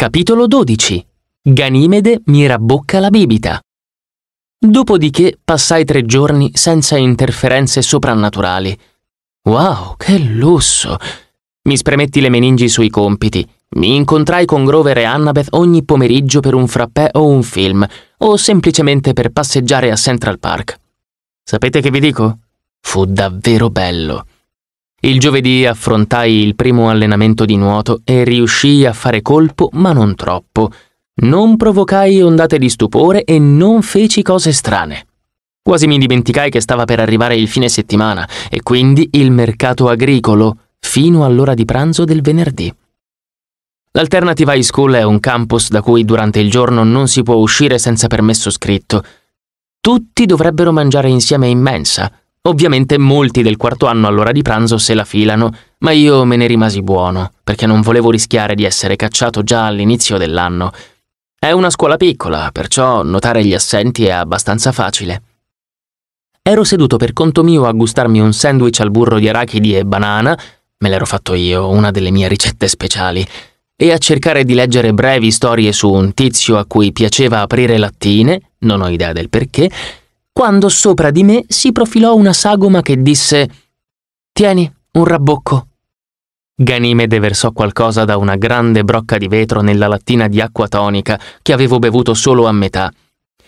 Capitolo 12. Ganimede mi rabbocca la bibita. Dopodiché passai tre giorni senza interferenze soprannaturali. Wow, che lusso! Mi spremetti le meningi sui compiti. Mi incontrai con Grover e Annabeth ogni pomeriggio per un frappè o un film, o semplicemente per passeggiare a Central Park. Sapete che vi dico? Fu davvero bello. Il giovedì affrontai il primo allenamento di nuoto e riuscii a fare colpo, ma non troppo. Non provocai ondate di stupore e non feci cose strane. Quasi mi dimenticai che stava per arrivare il fine settimana e quindi il mercato agricolo, fino all'ora di pranzo del venerdì. L'Alternative High School è un campus da cui durante il giorno non si può uscire senza permesso scritto. Tutti dovrebbero mangiare insieme in mensa, Ovviamente molti del quarto anno all'ora di pranzo se la filano, ma io me ne rimasi buono, perché non volevo rischiare di essere cacciato già all'inizio dell'anno. È una scuola piccola, perciò notare gli assenti è abbastanza facile. Ero seduto per conto mio a gustarmi un sandwich al burro di arachidi e banana, me l'ero fatto io, una delle mie ricette speciali, e a cercare di leggere brevi storie su un tizio a cui piaceva aprire lattine, non ho idea del perché, quando sopra di me si profilò una sagoma che disse Tieni, un rabbocco. Ganimede versò qualcosa da una grande brocca di vetro nella lattina di acqua tonica che avevo bevuto solo a metà.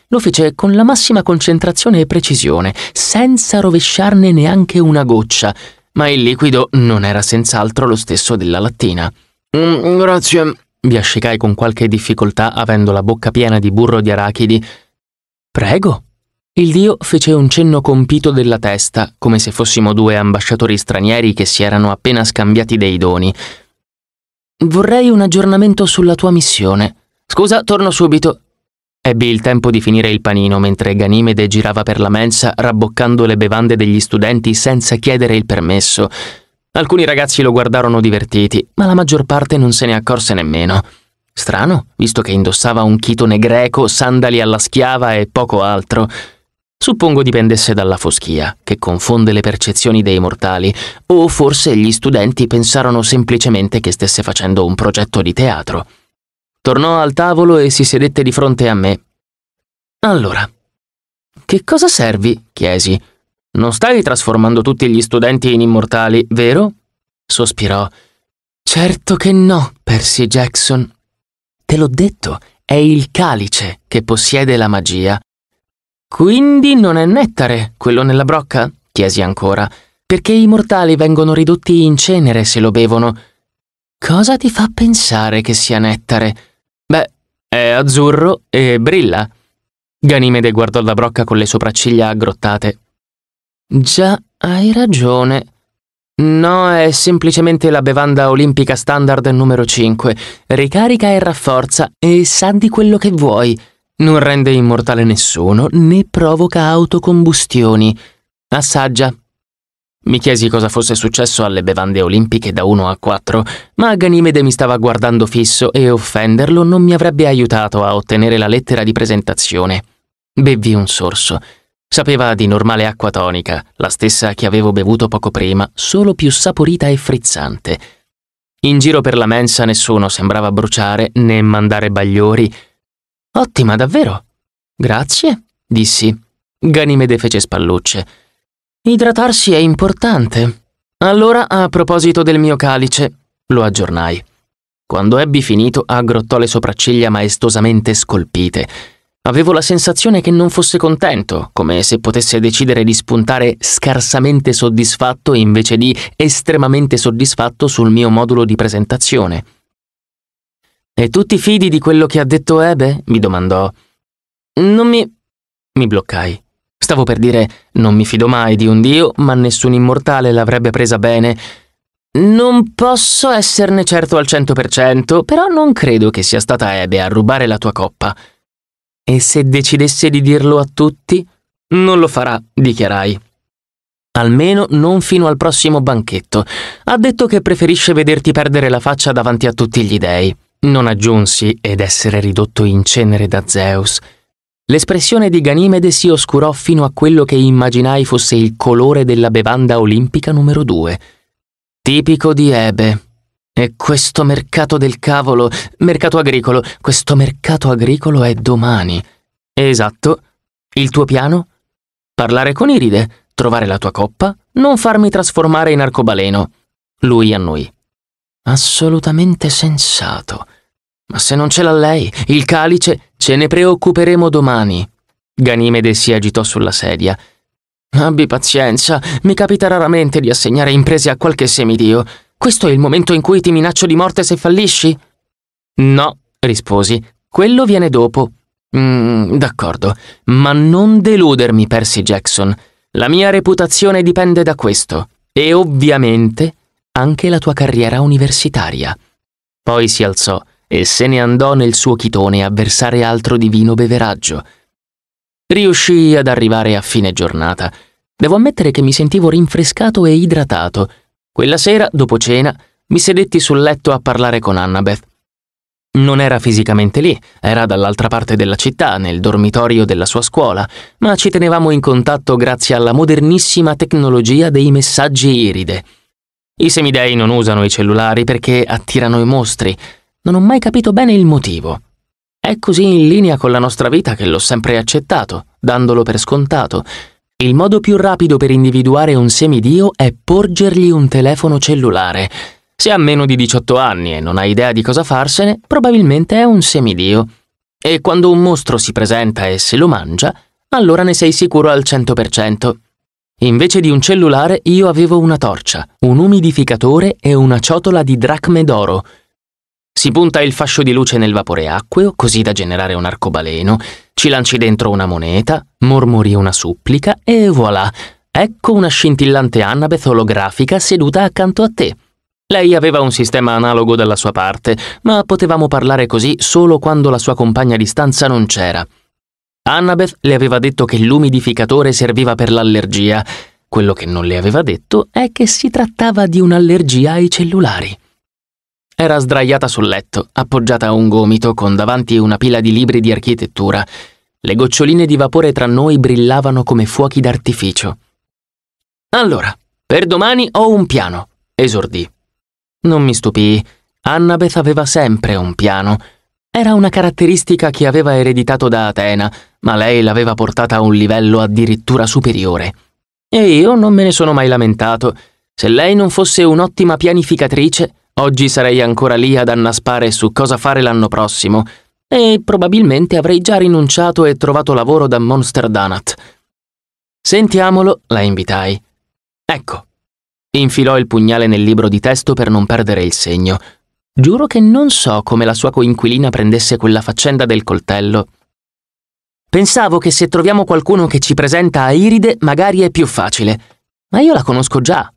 Lo fece con la massima concentrazione e precisione, senza rovesciarne neanche una goccia, ma il liquido non era senz'altro lo stesso della lattina. Mm, grazie, Biascicai con qualche difficoltà avendo la bocca piena di burro di arachidi. Prego, il dio fece un cenno compito della testa, come se fossimo due ambasciatori stranieri che si erano appena scambiati dei doni. Vorrei un aggiornamento sulla tua missione. Scusa, torno subito. Ebbi il tempo di finire il panino mentre Ganimede girava per la mensa rabboccando le bevande degli studenti senza chiedere il permesso. Alcuni ragazzi lo guardarono divertiti, ma la maggior parte non se ne accorse nemmeno. Strano, visto che indossava un chitone greco, sandali alla schiava e poco altro. Suppongo dipendesse dalla foschia, che confonde le percezioni dei mortali, o forse gli studenti pensarono semplicemente che stesse facendo un progetto di teatro. Tornò al tavolo e si sedette di fronte a me. Allora, che cosa servi? chiesi. Non stai trasformando tutti gli studenti in immortali, vero? sospirò. Certo che no, Percy Jackson. Te l'ho detto, è il calice che possiede la magia quindi non è nettare quello nella brocca? chiesi ancora, perché i mortali vengono ridotti in cenere se lo bevono. Cosa ti fa pensare che sia nettare? Beh, è azzurro e brilla. Ganimede guardò la brocca con le sopracciglia aggrottate. Già, hai ragione. No, è semplicemente la bevanda olimpica standard numero 5. Ricarica e rafforza e sa di quello che vuoi. Non rende immortale nessuno, né provoca autocombustioni. Assaggia. Mi chiesi cosa fosse successo alle bevande olimpiche da 1 a 4, ma Ganimede mi stava guardando fisso e offenderlo non mi avrebbe aiutato a ottenere la lettera di presentazione. Bevvi un sorso. Sapeva di normale acqua tonica, la stessa che avevo bevuto poco prima, solo più saporita e frizzante. In giro per la mensa nessuno sembrava bruciare né mandare bagliori, Ottima, davvero. Grazie, dissi. Ganimede fece spallucce. Idratarsi è importante. Allora, a proposito del mio calice, lo aggiornai. Quando ebbi finito, aggrottò le sopracciglia maestosamente scolpite. Avevo la sensazione che non fosse contento, come se potesse decidere di spuntare scarsamente soddisfatto invece di estremamente soddisfatto sul mio modulo di presentazione. E tu ti fidi di quello che ha detto Ebe? mi domandò. Non mi... mi bloccai. Stavo per dire non mi fido mai di un dio, ma nessun immortale l'avrebbe presa bene. Non posso esserne certo al 100%, però non credo che sia stata Ebe a rubare la tua coppa. E se decidesse di dirlo a tutti? Non lo farà, dichiarai. Almeno non fino al prossimo banchetto. Ha detto che preferisce vederti perdere la faccia davanti a tutti gli dèi non aggiunsi ed essere ridotto in cenere da Zeus, l'espressione di Ganimede si oscurò fino a quello che immaginai fosse il colore della bevanda olimpica numero due. tipico di Ebe. E questo mercato del cavolo, mercato agricolo, questo mercato agricolo è domani. Esatto. Il tuo piano? Parlare con Iride, trovare la tua coppa, non farmi trasformare in arcobaleno. Lui a noi. Assolutamente sensato. Ma se non ce l'ha lei, il calice ce ne preoccuperemo domani. Ganimede si agitò sulla sedia. Abbi pazienza, mi capita raramente di assegnare imprese a qualche semidio. Questo è il momento in cui ti minaccio di morte se fallisci? No, risposi, quello viene dopo. Mm, d'accordo, ma non deludermi, Percy Jackson. La mia reputazione dipende da questo. E ovviamente anche la tua carriera universitaria. Poi si alzò e se ne andò nel suo chitone a versare altro divino beveraggio. Riuscii ad arrivare a fine giornata. Devo ammettere che mi sentivo rinfrescato e idratato. Quella sera, dopo cena, mi sedetti sul letto a parlare con Annabeth. Non era fisicamente lì, era dall'altra parte della città, nel dormitorio della sua scuola, ma ci tenevamo in contatto grazie alla modernissima tecnologia dei messaggi iride. I semidei non usano i cellulari perché attirano i mostri, non ho mai capito bene il motivo. È così in linea con la nostra vita che l'ho sempre accettato, dandolo per scontato. Il modo più rapido per individuare un semidio è porgergli un telefono cellulare. Se ha meno di 18 anni e non ha idea di cosa farsene, probabilmente è un semidio. E quando un mostro si presenta e se lo mangia, allora ne sei sicuro al 100%. Invece di un cellulare io avevo una torcia, un umidificatore e una ciotola di dracme d'oro, si punta il fascio di luce nel vapore acqueo, così da generare un arcobaleno, ci lanci dentro una moneta, mormori una supplica e voilà, ecco una scintillante Annabeth olografica seduta accanto a te. Lei aveva un sistema analogo dalla sua parte, ma potevamo parlare così solo quando la sua compagna di stanza non c'era. Annabeth le aveva detto che l'umidificatore serviva per l'allergia. Quello che non le aveva detto è che si trattava di un'allergia ai cellulari. Era sdraiata sul letto, appoggiata a un gomito con davanti una pila di libri di architettura. Le goccioline di vapore tra noi brillavano come fuochi d'artificio. Allora, per domani ho un piano, esordì. Non mi stupì. Annabeth aveva sempre un piano. Era una caratteristica che aveva ereditato da Atena, ma lei l'aveva portata a un livello addirittura superiore. E io non me ne sono mai lamentato. Se lei non fosse un'ottima pianificatrice, Oggi sarei ancora lì ad annaspare su cosa fare l'anno prossimo e probabilmente avrei già rinunciato e trovato lavoro da Monster Donut. Sentiamolo, la invitai. Ecco. Infilò il pugnale nel libro di testo per non perdere il segno. Giuro che non so come la sua coinquilina prendesse quella faccenda del coltello. Pensavo che se troviamo qualcuno che ci presenta a Iride magari è più facile, ma io la conosco già.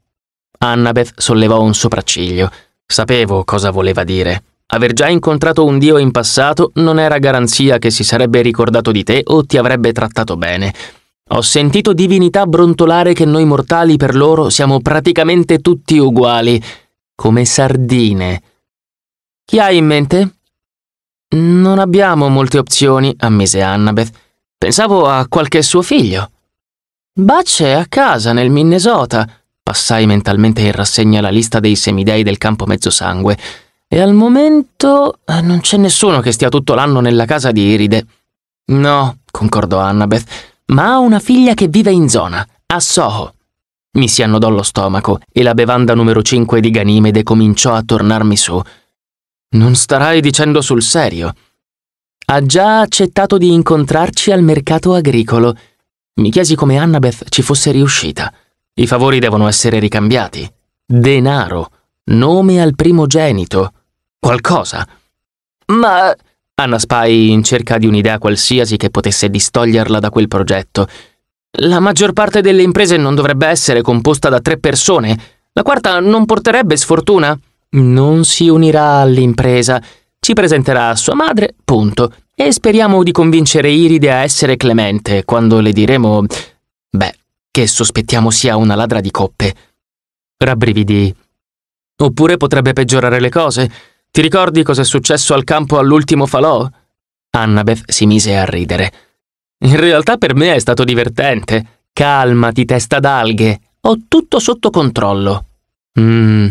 Annabeth sollevò un sopracciglio. Sapevo cosa voleva dire. Aver già incontrato un Dio in passato non era garanzia che si sarebbe ricordato di te o ti avrebbe trattato bene. Ho sentito divinità brontolare che noi mortali per loro siamo praticamente tutti uguali, come sardine. Chi hai in mente? Non abbiamo molte opzioni, ammise Annabeth. Pensavo a qualche suo figlio. Bacce è a casa nel Minnesota, Passai mentalmente in rassegna la lista dei semidei del campo mezzosangue e al momento eh, non c'è nessuno che stia tutto l'anno nella casa di Iride. No, concordò Annabeth, ma ha una figlia che vive in zona, a Soho. Mi si annodò lo stomaco e la bevanda numero 5 di Ganimede cominciò a tornarmi su. Non starai dicendo sul serio. Ha già accettato di incontrarci al mercato agricolo. Mi chiesi come Annabeth ci fosse riuscita. I favori devono essere ricambiati. Denaro, nome al primogenito, qualcosa. Ma... Annaspai in cerca di un'idea qualsiasi che potesse distoglierla da quel progetto. La maggior parte delle imprese non dovrebbe essere composta da tre persone. La quarta non porterebbe sfortuna. Non si unirà all'impresa. Ci presenterà a sua madre, punto. E speriamo di convincere Iride a essere clemente quando le diremo... Beh, che sospettiamo sia una ladra di coppe. Rabbrividì. Oppure potrebbe peggiorare le cose. Ti ricordi cos'è successo al campo all'ultimo falò? Annabeth si mise a ridere. In realtà per me è stato divertente. Calmati, testa d'alghe. Ho tutto sotto controllo. Mmm.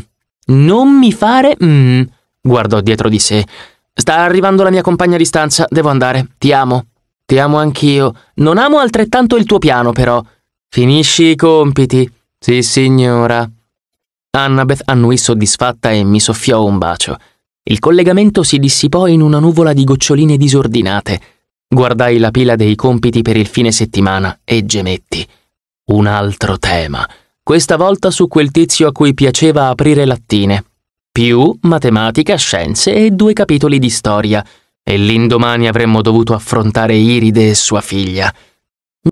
Non mi fare mmm. Guardò dietro di sé. Sta arrivando la mia compagna di stanza, devo andare. Ti amo. Ti amo anch'io. Non amo altrettanto il tuo piano, però. Finisci i compiti. Sì, signora. Annabeth annuì soddisfatta e mi soffiò un bacio. Il collegamento si dissipò in una nuvola di goccioline disordinate. Guardai la pila dei compiti per il fine settimana e gemetti. Un altro tema. Questa volta su quel tizio a cui piaceva aprire lattine. Più matematica, scienze e due capitoli di storia. E l'indomani avremmo dovuto affrontare Iride e sua figlia.